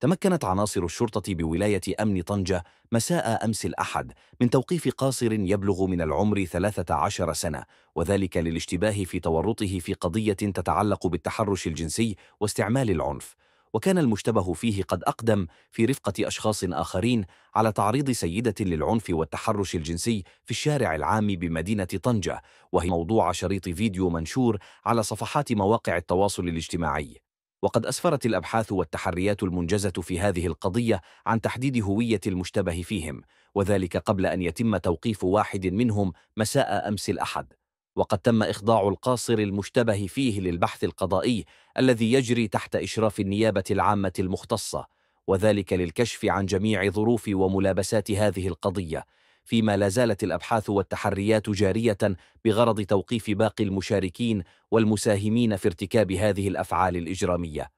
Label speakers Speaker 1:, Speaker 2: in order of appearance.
Speaker 1: تمكنت عناصر الشرطة بولاية أمن طنجة مساء أمس الأحد من توقيف قاصر يبلغ من العمر 13 سنة وذلك للاشتباه في تورطه في قضية تتعلق بالتحرش الجنسي واستعمال العنف وكان المشتبه فيه قد أقدم في رفقة أشخاص آخرين على تعريض سيدة للعنف والتحرش الجنسي في الشارع العام بمدينة طنجة وهي موضوع شريط فيديو منشور على صفحات مواقع التواصل الاجتماعي وقد أسفرت الأبحاث والتحريات المنجزة في هذه القضية عن تحديد هوية المشتبه فيهم وذلك قبل أن يتم توقيف واحد منهم مساء أمس الأحد وقد تم إخضاع القاصر المشتبه فيه للبحث القضائي الذي يجري تحت إشراف النيابة العامة المختصة وذلك للكشف عن جميع ظروف وملابسات هذه القضية فيما لا زالت الأبحاث والتحريات جارية بغرض توقيف باقي المشاركين والمساهمين في ارتكاب هذه الأفعال الإجرامية